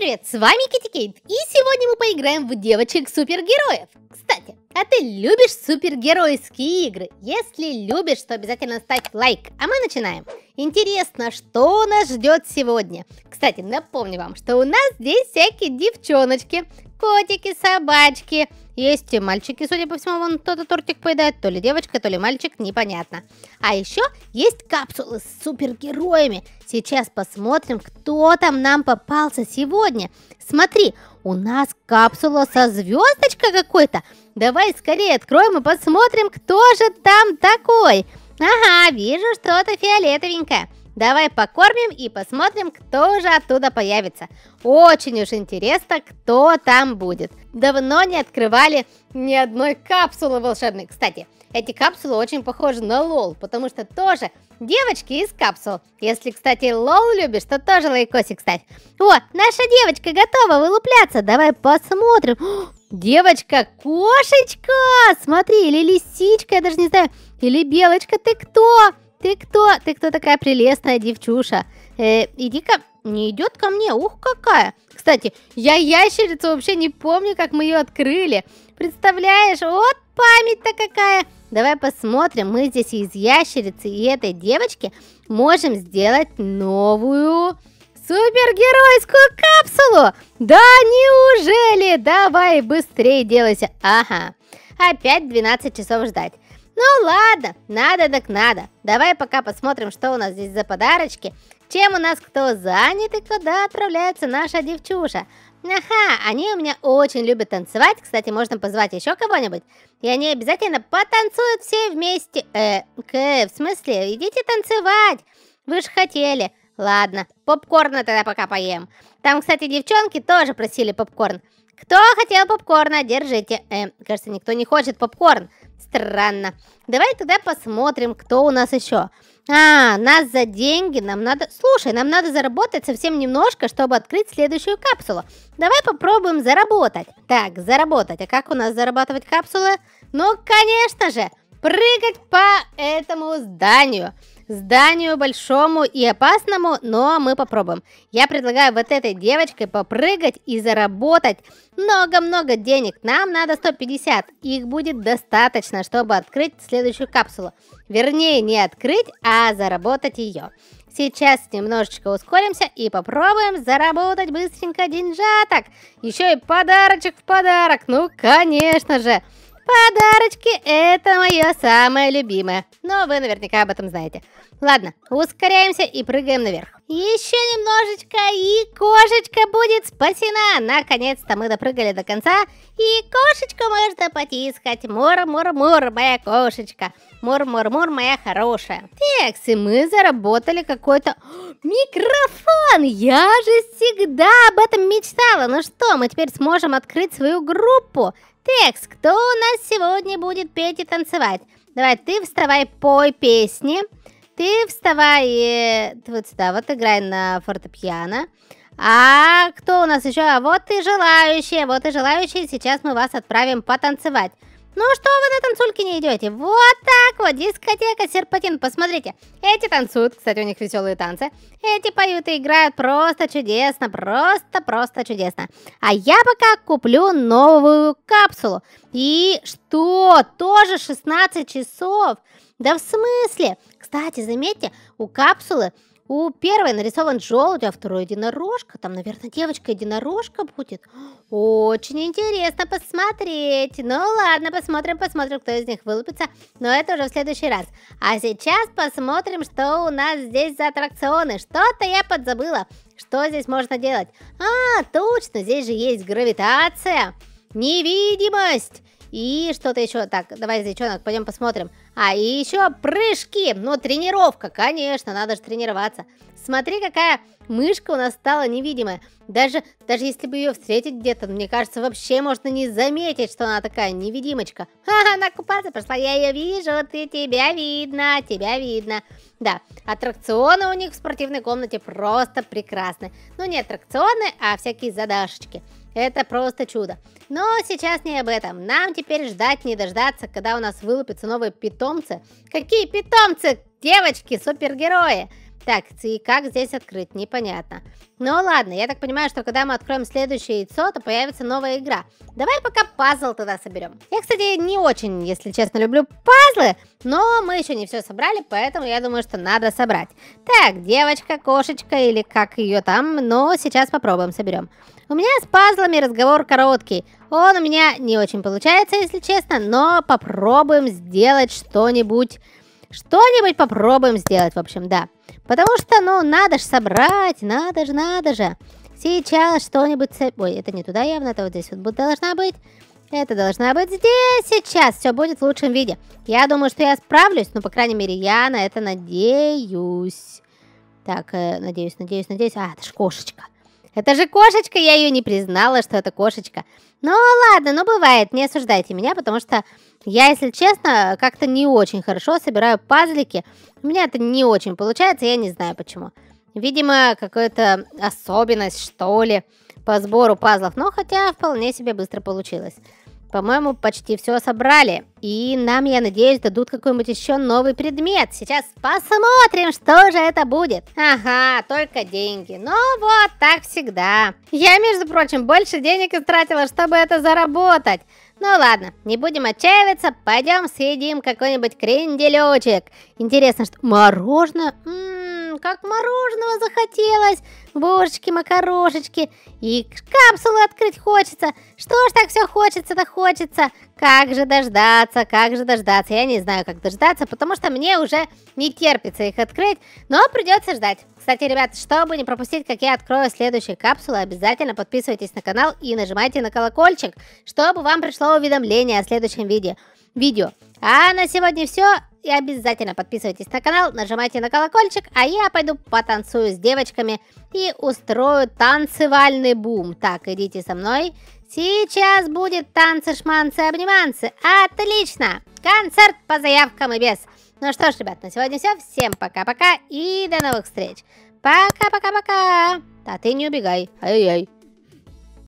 привет, с вами Кейт, и сегодня мы поиграем в девочек-супергероев. Кстати, а ты любишь супергеройские игры? Если любишь, то обязательно ставь лайк. А мы начинаем. Интересно, что нас ждет сегодня? Кстати, напомню вам, что у нас здесь всякие девчоночки, котики, собачки. Есть и мальчики, судя по всему, вон кто-то тортик поедает, то ли девочка, то ли мальчик, непонятно. А еще есть капсулы с супергероями. Сейчас посмотрим, кто там нам попался сегодня. Смотри, у нас капсула со звездочкой какой-то. Давай скорее откроем и посмотрим, кто же там такой. Ага, вижу что-то фиолетовенькое. Давай покормим и посмотрим, кто же оттуда появится. Очень уж интересно, кто там будет. Давно не открывали ни одной капсулы волшебной. Кстати, эти капсулы очень похожи на лол, потому что тоже девочки из капсул. Если, кстати, лол любишь, то тоже лайкосик ставь. О, наша девочка готова вылупляться. Давай посмотрим. Девочка-кошечка! Смотри, или лисичка, я даже не знаю. Или белочка, ты кто? Ты кто? Ты кто такая прелестная девчуша? Э, Иди-ка, не идет ко мне, ух какая. Кстати, я ящерицу вообще не помню, как мы ее открыли. Представляешь, вот память-то какая. Давай посмотрим, мы здесь из ящерицы и этой девочки можем сделать новую Супергеройскую капсулу? Да неужели? Давай быстрее делайся. Ага, опять 12 часов ждать. Ну ладно, надо так надо. Давай пока посмотрим, что у нас здесь за подарочки. Чем у нас кто занят и куда отправляется наша девчуша. Ага, они у меня очень любят танцевать. Кстати, можно позвать еще кого-нибудь. И они обязательно потанцуют все вместе. Э, к, в смысле, идите танцевать. Вы же хотели. Ладно, попкорна тогда пока поем. Там, кстати, девчонки тоже просили попкорн. Кто хотел попкорна, держите. Э, кажется, никто не хочет попкорн. Странно. Давай тогда посмотрим, кто у нас еще. А, нас за деньги нам надо... Слушай, нам надо заработать совсем немножко, чтобы открыть следующую капсулу. Давай попробуем заработать. Так, заработать. А как у нас зарабатывать капсулы? Ну, конечно же прыгать по этому зданию. Зданию большому и опасному, но мы попробуем. Я предлагаю вот этой девочкой попрыгать и заработать много-много денег. Нам надо 150. Их будет достаточно, чтобы открыть следующую капсулу. Вернее, не открыть, а заработать ее. Сейчас немножечко ускоримся и попробуем заработать быстренько деньжаток. Еще и подарочек в подарок. Ну, конечно же. Подарочки – это мое самое любимое, но вы наверняка об этом знаете. Ладно, ускоряемся и прыгаем наверх. Еще немножечко, и кошечка будет спасена. Наконец-то мы допрыгали до конца, и кошечку можно потискать. Мур-мур-мур, моя кошечка. Мур-мур-мур, моя хорошая. Текс, и мы заработали какой-то... Микрофон! Я же всегда об этом мечтала. Ну что, мы теперь сможем открыть свою группу. Текс, кто у нас сегодня будет петь и танцевать? Давай, ты вставай, пой песни. Ты вставай э, вот сюда, вот играй на фортепиано. А кто у нас еще? А вот и желающие, вот и желающие. Сейчас мы вас отправим потанцевать. Ну а что вы на танцульки не идете? Вот так вот, дискотека Серпатин, посмотрите. Эти танцуют, кстати, у них веселые танцы. Эти поют и играют просто чудесно, просто-просто чудесно. А я пока куплю новую капсулу. И что? Тоже 16 часов? Да в смысле? Кстати, заметьте, у капсулы у первой нарисован желудь, а второй единорожка. Там, наверное, девочка-единорожка будет. Очень интересно посмотреть. Ну ладно, посмотрим, посмотрим, кто из них вылупится. Но это уже в следующий раз. А сейчас посмотрим, что у нас здесь за аттракционы. Что-то я подзабыла. Что здесь можно делать? А, точно, здесь же есть гравитация. Невидимость. И что-то еще. Так, давай, девчонок, пойдем посмотрим. А, и еще прыжки. Ну, тренировка, конечно, надо же тренироваться. Смотри, какая мышка у нас стала невидимая. Даже, даже если бы ее встретить где-то, мне кажется, вообще можно не заметить, что она такая невидимочка. Ха-ха, она купаться пошла, я ее вижу, ты тебя видно, тебя видно. Да, аттракционы у них в спортивной комнате просто прекрасны. Ну, не аттракционы, а всякие задашечки. Это просто чудо. Но сейчас не об этом. Нам теперь ждать не дождаться, когда у нас вылупятся новые питомцы. Какие питомцы, девочки, супергерои? Так, и как здесь открыть, непонятно. Ну ладно, я так понимаю, что когда мы откроем следующее яйцо, то появится новая игра. Давай пока пазл тогда соберем. Я, кстати, не очень, если честно, люблю пазлы, но мы еще не все собрали, поэтому я думаю, что надо собрать. Так, девочка, кошечка или как ее там, но сейчас попробуем соберем. У меня с пазлами разговор короткий. Он у меня не очень получается, если честно, но попробуем сделать что-нибудь. Что-нибудь попробуем сделать, в общем, да. Потому что, ну, надо же собрать, надо же, надо же. Сейчас что-нибудь... Ой, это не туда явно, это вот здесь вот должна быть. Это должна быть здесь сейчас. Все будет в лучшем виде. Я думаю, что я справлюсь. Ну, по крайней мере, я на это надеюсь. Так, э, надеюсь, надеюсь, надеюсь. А, это ж кошечка. Это же кошечка, я ее не признала, что это кошечка. Ну ладно, ну бывает, не осуждайте меня, потому что я, если честно, как-то не очень хорошо собираю пазлики. У меня это не очень получается, я не знаю почему. Видимо, какая-то особенность, что ли, по сбору пазлов. Но хотя вполне себе быстро получилось. По-моему, почти все собрали. И нам, я надеюсь, дадут какой-нибудь еще новый предмет. Сейчас посмотрим, что же это будет. Ага, только деньги. Ну вот, так всегда. Я, между прочим, больше денег истратила, чтобы это заработать. Ну ладно, не будем отчаиваться, пойдем съедим какой-нибудь кренделечек. Интересно, что... Мороженое? М как мороженого захотелось, булочки, макарошечки, и капсулы открыть хочется. Что ж так все хочется да хочется? Как же дождаться, как же дождаться? Я не знаю, как дождаться, потому что мне уже не терпится их открыть, но придется ждать. Кстати, ребят, чтобы не пропустить, как я открою следующие капсулы, обязательно подписывайтесь на канал и нажимайте на колокольчик, чтобы вам пришло уведомление о следующем видео. видео. А на сегодня все. И обязательно подписывайтесь на канал, нажимайте на колокольчик, а я пойду потанцую с девочками и устрою танцевальный бум. Так, идите со мной. Сейчас будет танцы-шманцы-обниманцы. Отлично! Концерт по заявкам и без. Ну что ж, ребят, на сегодня все. Всем пока-пока и до новых встреч. Пока-пока-пока. Да ты не убегай. Ай-яй.